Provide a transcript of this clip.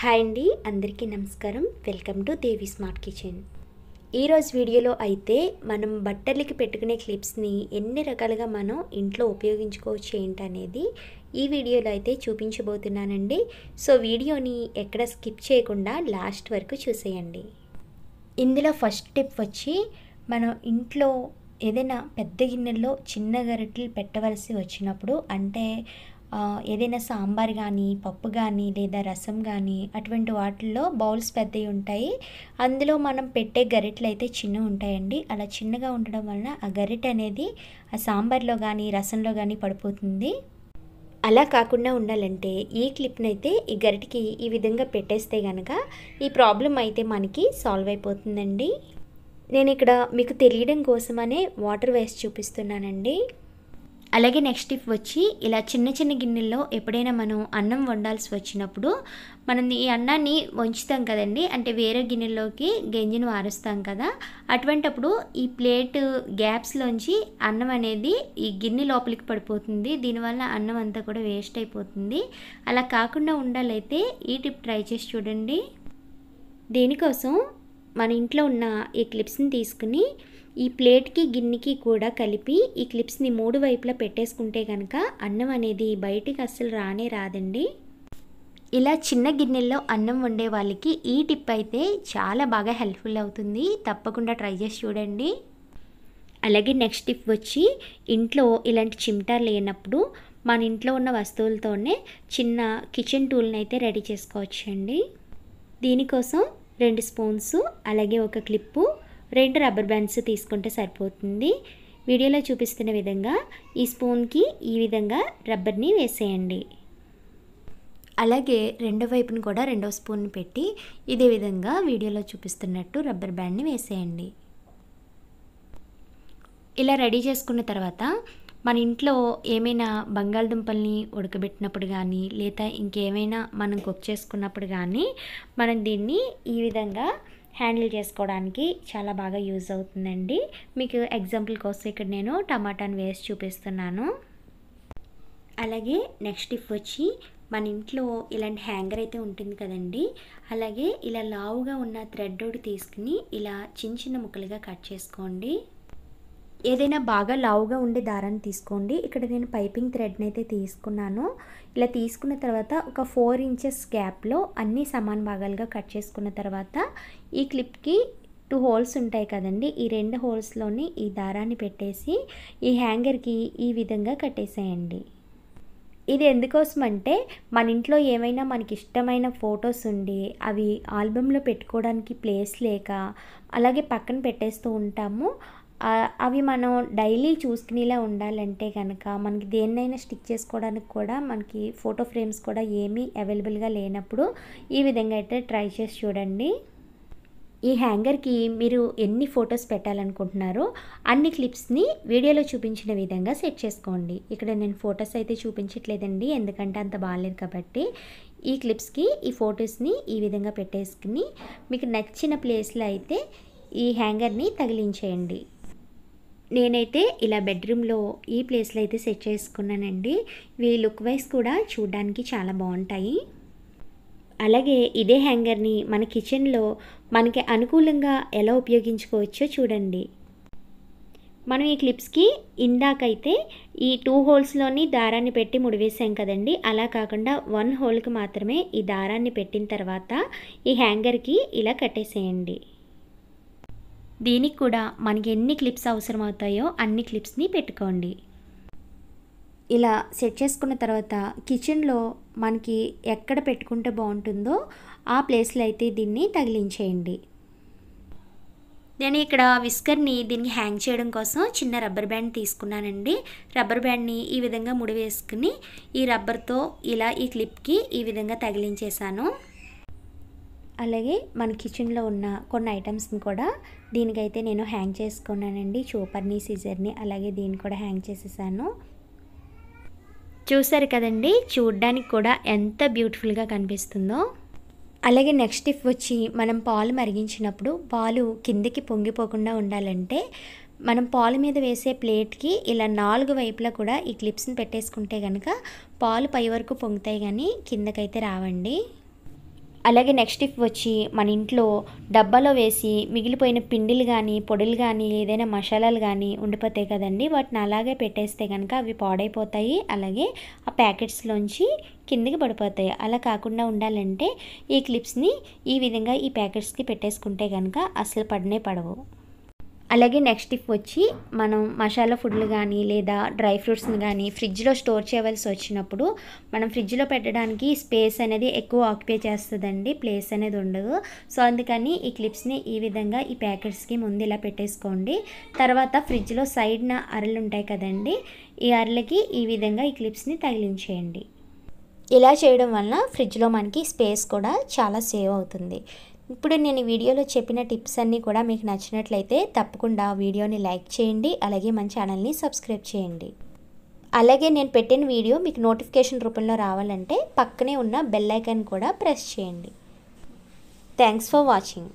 hi అండి అందరికీ నమస్కారం welcome to Devi smart kitchen ఈరోజు వీడియోలో అయితే మనం బట్టలకి పెట్టుకునే క్లిప్స్ని ఎన్ని రకాలుగా మనం ఇంట్లో ఉపయోగించుకోవచ్చు ఏంటనేది ఈ వీడియోలో అయితే చూపించబోతున్నానండి సో వీడియోని ఎక్కడ స్కిప్ చేయకుండా లాస్ట్ వరకు చూసేయండి ఇందులో ఫస్ట్ టిప్ వచ్చి మనం ఇంట్లో ఏదైనా పెద్ద గిన్నెల్లో చిన్న గరిటలు పెట్టవలసి వచ్చినప్పుడు అంటే ఏదైనా సాంబార్ కానీ పప్పు కానీ లేదా రసం కానీ అటువంటి వాటిల్లో బౌల్స్ పెద్దవి ఉంటాయి అందులో మనం పెట్టే గరిటెలు అయితే చిన్నవి ఉంటాయండి అలా చిన్నగా ఉండడం వలన ఆ గరిట అనేది ఆ సాంబార్లో కానీ రసంలో కానీ పడిపోతుంది అలా కాకుండా ఉండాలంటే ఈ క్లిప్నైతే ఈ గరిటకి ఈ విధంగా పెట్టేస్తే కనుక ఈ ప్రాబ్లం అయితే మనకి సాల్వ్ అయిపోతుందండి నేను ఇక్కడ మీకు తెలియడం కోసమనే వాటర్ వేసి చూపిస్తున్నానండి అలాగే నెక్స్ట్ టిప్ వచ్చి ఇలా చిన్న చిన్న గిన్నెల్లో ఎప్పుడైనా మనం అన్నం వండాల్సి వచ్చినప్పుడు మనం ఈ అన్నాన్ని వంచుతాం కదండి అంటే వేరే గిన్నెలోకి గెంజిని వారుస్తాం కదా అటువంటప్పుడు ఈ ప్లేట్ గ్యాప్స్లోంచి అన్నం అనేది ఈ గిన్నె లోపలికి పడిపోతుంది దీనివల్ల అన్నం అంతా కూడా వేస్ట్ అయిపోతుంది అలా కాకుండా ఉండాలైతే ఈ టిప్ ట్రై చేసి చూడండి దీనికోసం మన ఇంట్లో ఉన్న ఈ క్లిప్స్ని తీసుకుని ఈ ప్లేట్కి గిన్నెకి కూడా కలిపి ఈ క్లిప్స్ని మూడు వైపులా పెట్టేసుకుంటే కనుక అన్నం అనేది బయటికి అస్సలు రానే రాదండి ఇలా చిన్న గిన్నెల్లో అన్నం వండే వాళ్ళకి ఈ టిప్ అయితే చాలా బాగా హెల్ప్ఫుల్ అవుతుంది తప్పకుండా ట్రై చేసి చూడండి అలాగే నెక్స్ట్ టిప్ వచ్చి ఇంట్లో ఇలాంటి చిమ్టాలు లేనప్పుడు మన ఇంట్లో ఉన్న వస్తువులతోనే చిన్న కిచెన్ టూల్ని అయితే రెడీ చేసుకోవచ్చండి దీనికోసం రెండు స్పూన్స్ అలాగే ఒక క్లిప్పు రెండు రబ్బర్ బ్యాండ్స్ తీసుకుంటే సరిపోతుంది వీడియోలో చూపిస్తున్న విధంగా ఈ స్పూన్కి ఈ విధంగా రబ్బర్ని వేసేయండి అలాగే రెండో వైపును కూడా రెండో స్పూన్ పెట్టి ఇదే విధంగా వీడియోలో చూపిస్తున్నట్టు రబ్బర్ బ్యాండ్ని వేసేయండి ఇలా రెడీ చేసుకున్న తర్వాత మన ఇంట్లో ఏమైనా బంగాళదుంపల్ని ఉడకబెట్టినప్పుడు కానీ లేదా ఇంకేమైనా మనం కుక్ చేసుకున్నప్పుడు కానీ మనం దీన్ని ఈ విధంగా హ్యాండిల్ చేసుకోవడానికి చాలా బాగా యూజ్ అవుతుందండి మీకు ఎగ్జాంపుల్ కోసం ఇక్కడ నేను టమాటాను వేసి చూపిస్తున్నాను అలాగే నెక్స్ట్ ఇఫ్ వచ్చి మన ఇంట్లో ఇలాంటి హ్యాంగర్ అయితే ఉంటుంది కదండి అలాగే ఇలా లావుగా ఉన్న థ్రెడ్ ఒకటి తీసుకుని ఇలా చిన్న చిన్న ముక్కలుగా కట్ చేసుకోండి ఏదైనా బాగా లావుగా ఉండే దారాన్ని తీసుకోండి ఇక్కడ నేను పైపింగ్ థ్రెడ్ని అయితే తీసుకున్నాను ఇలా తీసుకున్న తర్వాత ఒక ఫోర్ ఇంచెస్ గ్యాప్లో అన్నీ సమాన భాగాలుగా కట్ చేసుకున్న తర్వాత ఈ క్లిప్కి టూ హోల్స్ ఉంటాయి కదండి ఈ రెండు హోల్స్లోని ఈ దారాన్ని పెట్టేసి ఈ హ్యాంగర్కి ఈ విధంగా కట్టేసేయండి ఇది ఎందుకోసం అంటే మన ఇంట్లో ఏమైనా మనకి ఇష్టమైన ఫొటోస్ ఉండి అవి ఆల్బంలో పెట్టుకోవడానికి ప్లేస్ లేక అలాగే పక్కన పెట్టేస్తూ ఉంటాము అవి మనం డైలీ చూసుకునేలా ఉండాలంటే కనుక మనకి దేన్నైనా స్టిక్ చేసుకోవడానికి కూడా మనకి ఫోటో ఫ్రేమ్స్ కూడా ఏమీ అవైలబుల్గా లేనప్పుడు ఈ విధంగా అయితే ట్రై చేసి చూడండి ఈ హ్యాంగర్కి మీరు ఎన్ని ఫొటోస్ పెట్టాలనుకుంటున్నారో అన్ని క్లిప్స్ని వీడియోలో చూపించిన విధంగా సెట్ చేసుకోండి ఇక్కడ నేను ఫొటోస్ అయితే చూపించట్లేదండి ఎందుకంటే అంత బాగాలేదు కాబట్టి ఈ క్లిప్స్కి ఈ ఫొటోస్ని ఈ విధంగా పెట్టేసుకుని మీకు నచ్చిన ప్లేస్లో అయితే ఈ హ్యాంగర్ని తగిలించేయండి నేనైతే ఇలా బెడ్రూమ్లో ఈ ప్లేస్లో అయితే సెట్ చేసుకున్నానండి ఇవి లుక్ వైజ్ కూడా చూడడానికి చాలా బాగుంటాయి అలాగే ఇదే హ్యాంగర్ని మన కిచెన్లో మనకి అనుకూలంగా ఎలా ఉపయోగించుకోవచ్చో చూడండి మనం ఈ క్లిప్స్కి ఇందాకైతే ఈ టూ హోల్స్లోని దారాన్ని పెట్టి ముడివేసాం కదండి అలా కాకుండా వన్ హోల్కి మాత్రమే ఈ దారాన్ని పెట్టిన తర్వాత ఈ హ్యాంగర్కి ఇలా కట్టేసేయండి దీనికి కూడా మనకి ఎన్ని క్లిప్స్ అవసరం అవుతాయో అన్ని క్లిప్స్ని పెట్టుకోండి ఇలా సెట్ చేసుకున్న తర్వాత కిచెన్లో మనకి ఎక్కడ పెట్టుకుంటే బాగుంటుందో ఆ ప్లేస్లో అయితే దీన్ని తగిలించేయండి నేను ఇక్కడ విస్కర్ని దీన్ని హ్యాంగ్ చేయడం కోసం చిన్న రబ్బర్ బ్యాండ్ తీసుకున్నానండి రబ్బర్ బ్యాండ్ని ఈ విధంగా ముడి వేసుకుని ఈ రబ్బర్తో ఇలా ఈ క్లిప్కి ఈ విధంగా తగిలించేశాను అలాగే మన కిచెన్లో ఉన్న కొన్ని ఐటమ్స్ని కూడా దీనికైతే నేను హ్యాంగ్ చేసుకున్నానండి చూపర్ని సిజర్ని అలాగే దీన్ని కూడా హ్యాంగ్ చేసేసాను చూసారు కదండి చూడ్డానికి కూడా ఎంత బ్యూటిఫుల్గా కనిపిస్తుందో అలాగే నెక్స్ట్ ఇఫ్ వచ్చి మనం పాలు మరిగించినప్పుడు పాలు కిందకి పొంగిపోకుండా ఉండాలంటే మనం పాలు మీద వేసే ప్లేట్కి ఇలా నాలుగు వైపులా కూడా ఈ క్లిప్స్ని పెట్టేసుకుంటే కనుక పాలు పై వరకు పొంగుతాయి కానీ కిందకైతే రావండి అలాగే నెక్స్ట్ ఇఫ్ వచ్చి మన ఇంట్లో డబ్బాలో వేసి మిగిలిపోయిన పిండిలు కానీ పొడులు కానీ ఏదైనా మసాలాలు కానీ ఉండిపోతాయి కదండి వాటిని అలాగే పెట్టేస్తే కనుక అవి పాడైపోతాయి అలాగే ఆ ప్యాకెట్స్లోంచి కిందకి పడిపోతాయి అలా కాకుండా ఉండాలంటే ఈ క్లిప్స్ని ఈ విధంగా ఈ ప్యాకెట్స్కి పెట్టేసుకుంటే కనుక అసలు పడనే పడవు అలాగే నెక్స్ట్ టిప్ వచ్చి మనం మసాలా ఫుడ్లు కానీ లేదా డ్రై ఫ్రూట్స్ని కానీ ఫ్రిడ్జ్లో స్టోర్ చేయవలసి వచ్చినప్పుడు మనం ఫ్రిడ్జ్లో పెట్టడానికి స్పేస్ అనేది ఎక్కువ ఆక్యుపై చేస్తుందండి ప్లేస్ అనేది ఉండదు సో అందుకని ఈ క్లిప్స్ని ఈ విధంగా ఈ ప్యాకెట్స్కి ముందు ఇలా పెట్టేసుకోండి తర్వాత ఫ్రిడ్జ్లో సైడ్న అరలు ఉంటాయి కదండి ఈ అరలకి ఈ విధంగా ఈ క్లిప్స్ని తగిలించేయండి ఇలా చేయడం వలన ఫ్రిడ్జ్లో మనకి స్పేస్ కూడా చాలా సేవ్ అవుతుంది ఇప్పుడు నేను వీడియోలో చెప్పిన టిప్స్ అన్నీ కూడా మీకు నచ్చినట్లయితే తప్పకుండా వీడియోని లైక్ చేయండి అలాగే మన ఛానల్ని సబ్స్క్రైబ్ చేయండి అలాగే నేను పెట్టిన వీడియో మీకు నోటిఫికేషన్ రూపంలో రావాలంటే పక్కనే ఉన్న బెల్ కూడా ప్రెస్ చేయండి థ్యాంక్స్ ఫర్ వాచింగ్